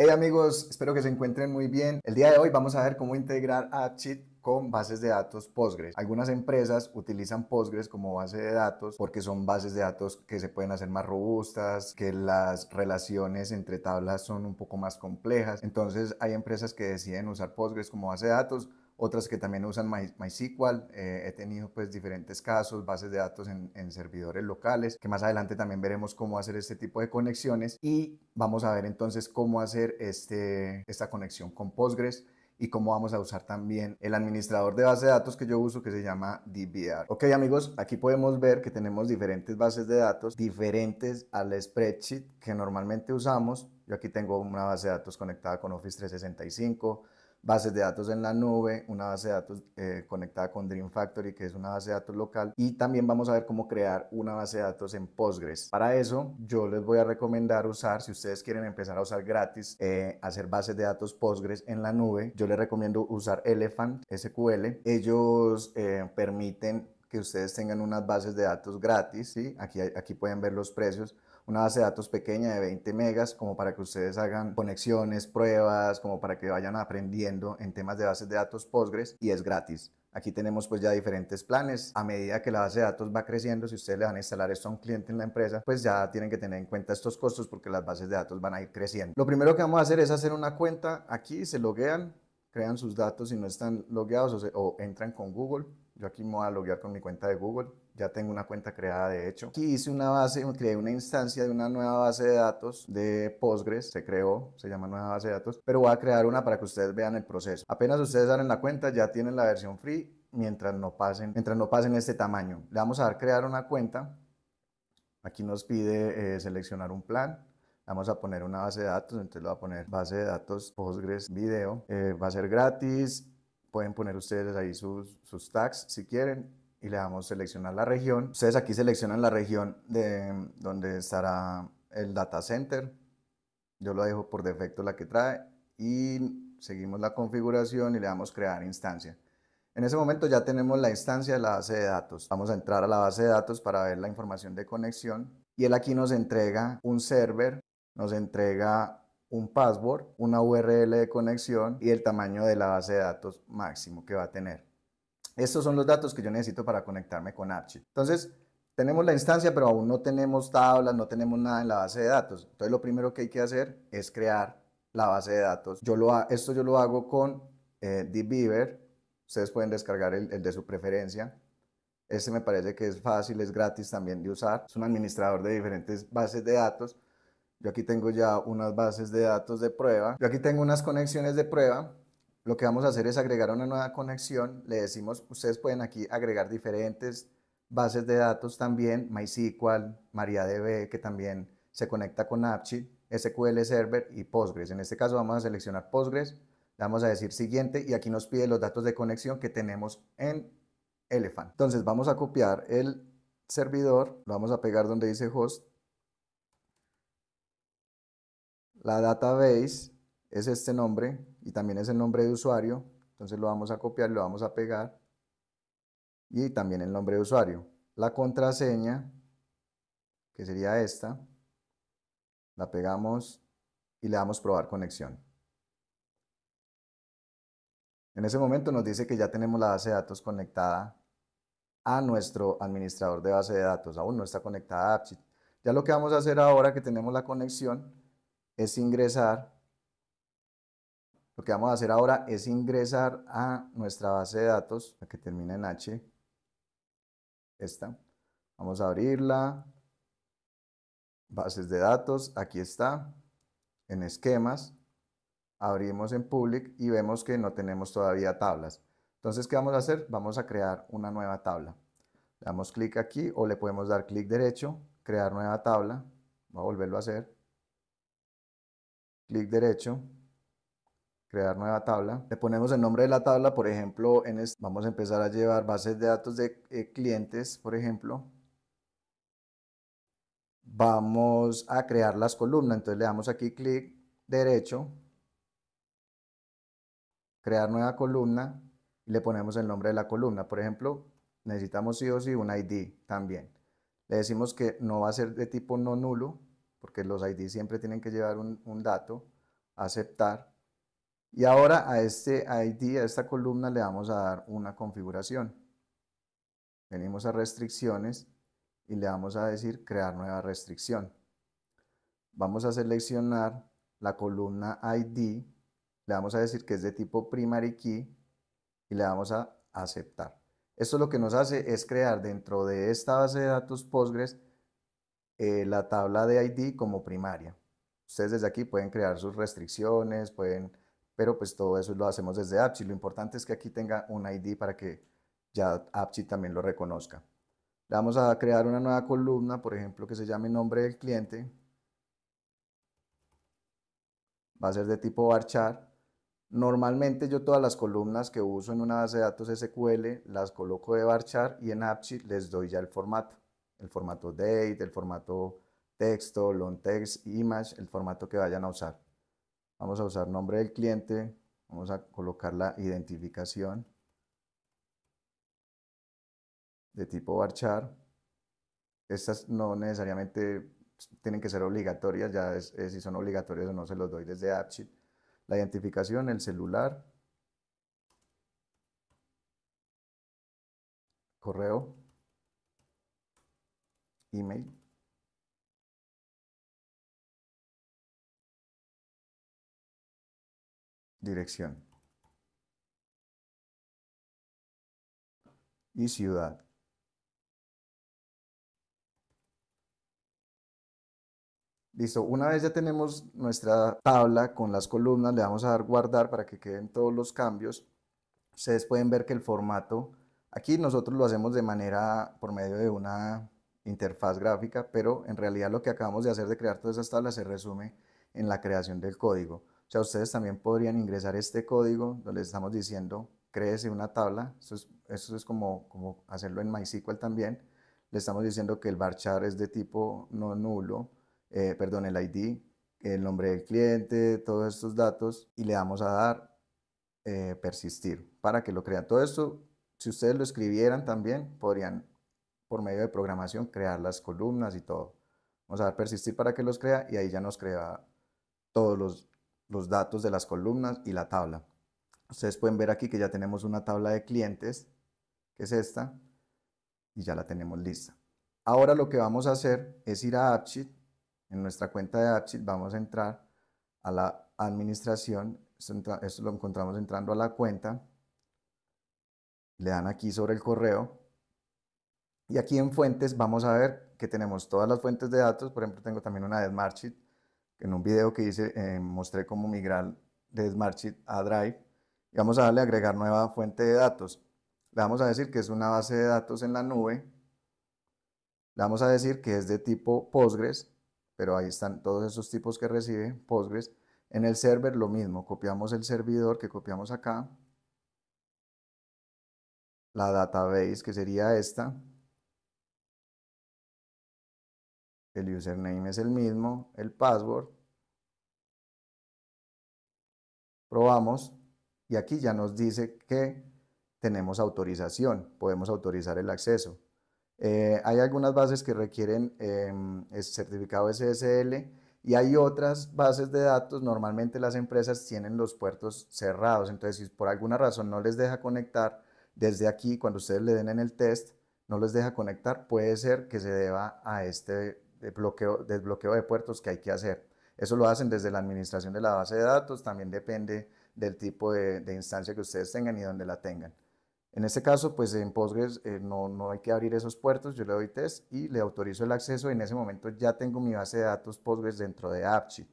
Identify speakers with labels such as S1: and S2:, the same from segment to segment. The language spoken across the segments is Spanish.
S1: Hey amigos, espero que se encuentren muy bien. El día de hoy vamos a ver cómo integrar AppSheet con bases de datos Postgres. Algunas empresas utilizan Postgres como base de datos porque son bases de datos que se pueden hacer más robustas, que las relaciones entre tablas son un poco más complejas. Entonces hay empresas que deciden usar Postgres como base de datos otras que también usan MySQL. Eh, he tenido pues diferentes casos, bases de datos en, servidores locales, que más adelante también veremos cómo hacer este tipo de conexiones y vamos a ver entonces cómo hacer este, esta conexión con Postgres y cómo vamos a usar también el administrador de base de datos que yo uso que se llama DBR. Ok amigos, aquí podemos ver que tenemos diferentes bases de datos diferentes al spreadsheet que normalmente usamos. Yo aquí tengo una base de datos conectada con Office 365, bases de datos en la nube, una base de datos eh, conectada con Dream Factory, que es una base de datos local, y también vamos a ver cómo crear una base de datos en Postgres. Para eso, yo les voy a recomendar usar, si ustedes quieren empezar a usar gratis, eh, hacer bases de datos Postgres en la nube, yo les recomiendo usar Elephant SQL. Ellos eh, permiten que ustedes tengan unas bases de datos gratis, aquí, aquí pueden ver los precios una base de datos pequeña de 20 megas como para que ustedes hagan conexiones, pruebas, como para que vayan aprendiendo en temas de bases de datos Postgres y es gratis. Aquí tenemos pues ya diferentes planes. A medida que la base de datos va creciendo, si ustedes le van a instalar esto a un cliente en la empresa, pues ya tienen que tener en cuenta estos costos porque las bases de datos van a ir creciendo. Lo primero que vamos a hacer es hacer una cuenta aquí, se loguean, crean sus datos y no están logueados o, o entran con Google. Yo aquí me voy a loguear con mi cuenta de Google. Ya tengo una cuenta creada, de hecho. Aquí hice una base, creé una instancia de una nueva base de datos de Postgres. Se creó, se llama nueva base de datos. Pero voy a crear una para que ustedes vean el proceso. Apenas ustedes dan la cuenta, ya tienen la versión free mientras no pasen, mientras no pasen este tamaño. Le vamos a dar crear una cuenta. Aquí nos pide eh, seleccionar un plan. Vamos a poner una base de datos, entonces lo voy a poner base de datos Postgres Video. Eh, va a ser gratis. Pueden poner ustedes ahí sus, sus tags si quieren y le damos seleccionar la región. Ustedes aquí seleccionan la región de donde estará el data center. Yo lo dejo por defecto la que trae y seguimos la configuración y le damos crear instancia. En ese momento ya tenemos la instancia de la base de datos. Vamos a entrar a la base de datos para ver la información de conexión y él aquí nos entrega un server, nos entrega un password, una URL de conexión y el tamaño de la base de datos máximo que va a tener. Estos son los datos que yo necesito para conectarme con Archie. Entonces, tenemos la instancia, pero aún no tenemos tablas, no tenemos nada en la base de datos. Entonces, lo primero que hay que hacer es crear la base de datos. Yo lo, esto yo lo hago con eh, Ustedes pueden descargar el, el de su preferencia. Este me parece que es fácil, es gratis también de usar. Es un administrador de diferentes bases de datos. Yo aquí tengo ya unas bases de datos de prueba. Yo aquí tengo unas conexiones de prueba. Lo que vamos a hacer es agregar una nueva conexión. Le decimos, ustedes pueden aquí agregar diferentes bases de datos también, MySQL, MariaDB, que también se conecta con AppSheet, SQL Server y Postgres. En este caso vamos a seleccionar Postgres, vamos a decir siguiente y aquí nos pide los datos de conexión que tenemos en Elephant. Entonces vamos a copiar el servidor, lo vamos a pegar donde dice host, la database es este nombre y también es el nombre de usuario. Entonces lo vamos a copiar, lo vamos a pegar y también el nombre de usuario. La contraseña, que sería esta, la pegamos y le damos probar conexión. En ese momento nos dice que ya tenemos la base de datos conectada a nuestro administrador de base de datos. Aún no está conectada a AppSheet. Ya lo que vamos a hacer ahora que tenemos la conexión es ingresar lo que vamos a hacer ahora es ingresar a nuestra base de datos, la que termina en H, esta. Vamos a abrirla, bases de datos, aquí está, en esquemas, abrimos en public y vemos que no tenemos todavía tablas. Entonces, ¿qué vamos a hacer? Vamos a crear una nueva tabla. Le damos clic aquí o le podemos dar clic derecho, crear nueva tabla. Voy a volverlo a hacer. Clic derecho, crear nueva tabla. Le ponemos el nombre de la tabla, por ejemplo, en vamos a empezar a llevar bases de datos de eh, clientes, por ejemplo. Vamos a crear las columnas, entonces le damos aquí clic derecho, crear nueva columna y le ponemos el nombre de la columna. Por ejemplo, necesitamos sí o sí un ID también. Le decimos que no va a ser de tipo no nulo, porque los ID siempre tienen que llevar un dato, aceptar y ahora a este ID, a esta columna, le vamos a dar una configuración. Venimos a restricciones y le vamos a decir crear nueva restricción. Vamos a seleccionar la columna ID, le vamos a decir que es de tipo primary key y le vamos a aceptar. Esto lo que nos hace es crear dentro de esta base de datos Postgres eh, la tabla de ID como primaria. Ustedes desde aquí pueden crear sus restricciones, pueden pero pues todo eso lo hacemos desde Apsi. Lo importante es que aquí tenga un ID para que ya Apsi también lo reconozca. vamos a crear una nueva columna, por ejemplo, que se llame nombre del cliente. Va a ser de tipo varchar. Normalmente yo todas las columnas que uso en una base de datos SQL las coloco de varchar y en AppSheet les doy ya el formato. El formato date, el formato texto, long text, image, el formato que vayan a usar. Vamos a usar nombre del cliente, vamos a colocar la identificación de tipo barchar. Estas no necesariamente tienen que ser obligatorias, ya si son obligatorias o no se los doy desde AppSheet. La identificación, el celular, correo, email. dirección. Y ciudad. Listo, una vez ya tenemos nuestra tabla con las columnas, le vamos a dar guardar para que queden todos los cambios. Ustedes pueden ver que el formato, aquí nosotros lo hacemos de manera por medio de una interfaz gráfica, pero en realidad lo que acabamos de hacer de crear todas esas tablas se resume en la creación del código. O ustedes también podrían ingresar este código donde les estamos diciendo, créese una tabla. Eso es, como, como hacerlo en MySQL también. Le estamos diciendo que el varchar es de tipo no nulo, eh, perdón, el ID, el nombre del cliente, todos estos datos y le damos a dar eh, persistir para que lo crea. Todo esto, si ustedes lo escribieran también, podrían por medio de programación crear las columnas y todo. Vamos a dar persistir para que los crea y ahí ya nos crea todos los, los datos de las columnas y la tabla. Ustedes pueden ver aquí que ya tenemos una tabla de clientes, que es esta, y ya la tenemos lista. Ahora lo que vamos a hacer es ir a AppSheet. En nuestra cuenta de AppSheet vamos a entrar a la administración. Esto, lo encontramos entrando a la cuenta. Le dan aquí sobre el correo. Y aquí en fuentes vamos a ver que tenemos todas las fuentes de datos. Por ejemplo, tengo también una de Smartsheet en un video que hice eh, mostré cómo migrar de Smartsheet a Drive y vamos a darle a agregar nueva fuente de datos. Le vamos a decir que es una base de datos en la nube. Le vamos a decir que es de tipo Postgres, pero ahí están todos esos tipos que recibe Postgres. En el server lo mismo, copiamos el servidor que copiamos acá, la database que sería esta, el username es el mismo, el password. Probamos y aquí ya nos dice que tenemos autorización, podemos autorizar el acceso. Eh, hay algunas bases que requieren em, certificado SSL y hay otras bases de datos, normalmente las empresas tienen los puertos cerrados, entonces si por alguna razón no les deja conectar, desde aquí, cuando ustedes le den en el test, no les deja conectar, puede ser que se deba a este de bloqueo, desbloqueo de puertos que hay que hacer. Eso lo hacen desde la administración de la base de datos, también depende del tipo de, instancia que ustedes tengan y donde la tengan. En este caso, pues en Postgres eh, no, no, hay que abrir esos puertos, yo le doy test y le autorizo el acceso y en ese momento ya tengo mi base de datos Postgres dentro de AppSheet.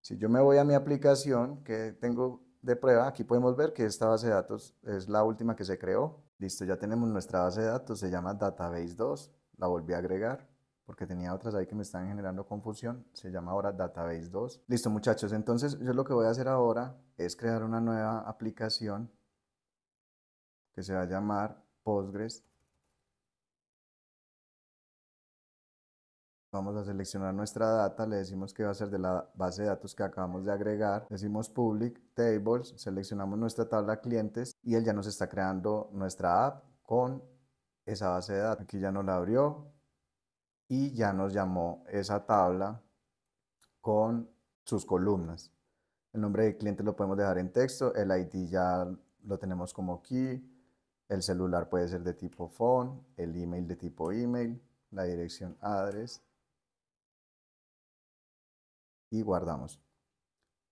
S1: Si yo me voy a mi aplicación que tengo de prueba, aquí podemos ver que esta base de datos es la última que se creó. Listo, ya tenemos nuestra base de datos, se llama Database 2, la volví a agregar porque tenía otras ahí que me estaban generando confusión. Se llama ahora Database 2. Listo muchachos, entonces yo lo que voy a hacer ahora es crear una nueva aplicación que se va a llamar Postgres. Vamos a seleccionar nuestra data, le decimos que va a ser de la base de datos que acabamos de agregar, decimos public tables, seleccionamos nuestra tabla clientes y él ya nos está creando nuestra app con esa base de datos. Aquí ya nos la abrió, y ya nos llamó esa tabla con sus columnas. El nombre de cliente lo podemos dejar en texto, el ID ya lo tenemos como key, el celular puede ser de tipo phone, el email de tipo email, la dirección address y guardamos.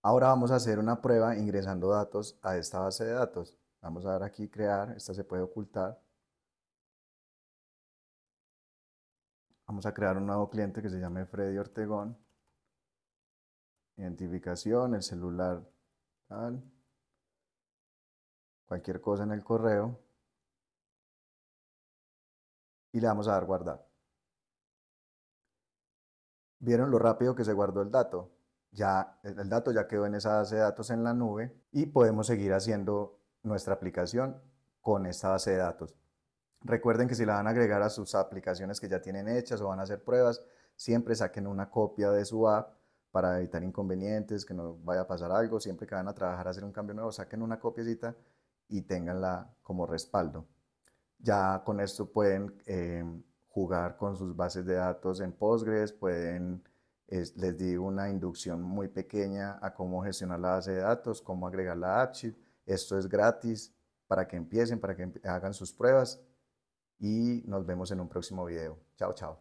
S1: Ahora vamos a hacer una prueba ingresando datos a esta base de datos. Vamos a dar aquí crear, esta se puede ocultar Vamos a crear un nuevo cliente que se llame Freddy Ortegón. Identificación, el celular, Cualquier cosa en el correo. Y le vamos a dar guardar. Vieron lo rápido que se guardó el dato. Ya el dato ya quedó en esa base de datos en la nube y podemos seguir haciendo nuestra aplicación con esta base de datos. Recuerden que si la van a agregar a sus aplicaciones que ya tienen hechas o van a hacer pruebas, siempre saquen una copia de su app para evitar inconvenientes, que no vaya a pasar algo. Siempre que van a trabajar a hacer un cambio nuevo, saquen una copiecita y tenganla como respaldo. Ya con esto pueden em, jugar con sus bases de datos en Postgres, pueden, les di una inducción muy pequeña a cómo gestionar la base de datos, cómo agregar la AppSheet. Esto es gratis para que empiecen, para que hagan sus pruebas y nos vemos en un próximo video. Chao, chao.